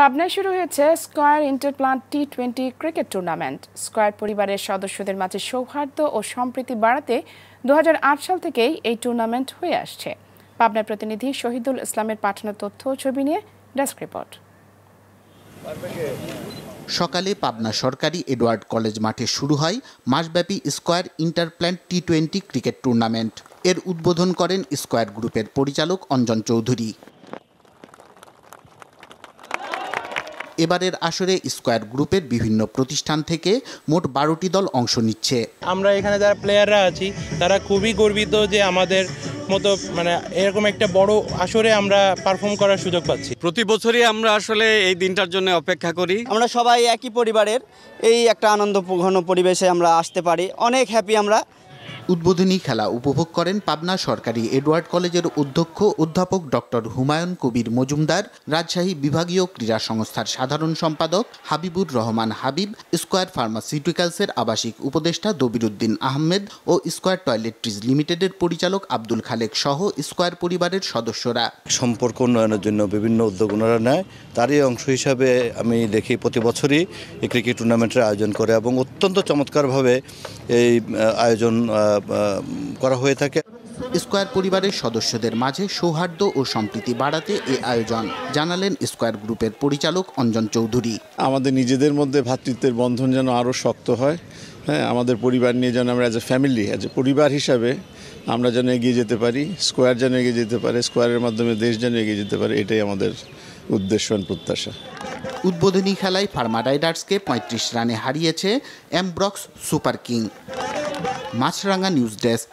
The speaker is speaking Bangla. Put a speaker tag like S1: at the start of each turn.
S1: পাবনায় শুরু হয়েছে Square interplant T twenty cricket tournament Square পরিবারের সদস্যদের মাঝে সৌহার্দ্য ও সম্প্রীতি বাড়াতে দু সাল থেকেই এই টুর্নামেন্ট হয়ে আসছে পাবনার প্রতিনিধি শহীদুল ইসলামের পাঠানো তথ্য ছবি নিয়ে ডেস্ক রিপোর্ট
S2: সকালে পাবনা সরকারি এডওয়ার্ড কলেজ মাঠে শুরু হয় মাসব্যাপী Square interplant T twenty cricket tournament এর উদ্বোধন করেন স্কোয়ার গ্রুপের পরিচালক অঞ্জন চৌধুরী এবারের আসরে স্কোয়ার গ্রুপের বিভিন্ন প্রতিষ্ঠান থেকে মোট বারোটি দল অংশ নিচ্ছে আমরা এখানে যারা প্লেয়াররা আছি তারা খুবই গর্বিত যে আমাদের মতো মানে এরকম একটা বড় আসরে আমরা পারফর্ম করার সুযোগ পাচ্ছি প্রতি বছরই আমরা আসলে এই দিনটার জন্য অপেক্ষা করি আমরা সবাই একই পরিবারের এই একটা আনন্দ ঘন পরিবেশে আমরা আসতে পারি অনেক হ্যাপি আমরা উদ্বোধনী খেলা উপভোগ করেন পাবনা সরকারি এডওয়ার্ড কলেজের অধ্যক্ষ অধ্যাপক ডক্টর হুমায়ুন কবির মজুমদার রাজশাহী বিভাগীয় ক্রীড়া সংস্থার সাধারণ সম্পাদক হাবিবুর রহমান হাবিব স্কোয়ার ফার্মাসিউটিক্যালসের আবাসিক উপদেষ্টা দবিরুদ্দিন আহমেদ ও স্কোয়ার টয়লেট্রিজ লিমিটেডের পরিচালক আব্দুল খালেক সহ স্কোয়ার পরিবারের সদস্যরা সম্পর্ক উন্নয়নের জন্য বিভিন্ন উদ্যোগ ওনারা নেয় তারই অংশ হিসাবে আমি দেখি প্রতি বছরই এই ক্রিকেট টুর্নামেন্টের আয়োজন করে এবং অত্যন্ত চমৎকারভাবে এই আয়োজন করা হয়ে থাকে স্কোয়ার পরিবারের সদস্যদের মাঝে সৌহার্দ্য ও সম্প্রীতি বাড়াতে এ আয়োজন জানালেন স্কোয়ার
S3: গ্রুপের পরিচালক অঞ্জন চৌধুরী আমাদের নিজেদের মধ্যে ভ্রাতৃত্বের বন্ধন যেন আরও শক্ত হয় হ্যাঁ আমাদের পরিবার নিয়ে যেন আমরা as a family as a পরিবার হিসাবে আমরা যেন এগিয়ে যেতে পারি স্কোয়ার যেন এগিয়ে যেতে পারে স্কোয়ারের মাধ্যমে দেশ যেন এগিয়ে যেতে পারে এটাই আমাদের উদ্দেশ্য প্রত্যাশা
S2: উদ্বোধনী খেলায় ফার্মা রাইডার্সকে পঁয়ত্রিশ রানে হারিয়েছে এমব্রক্স super king Maasranga news desk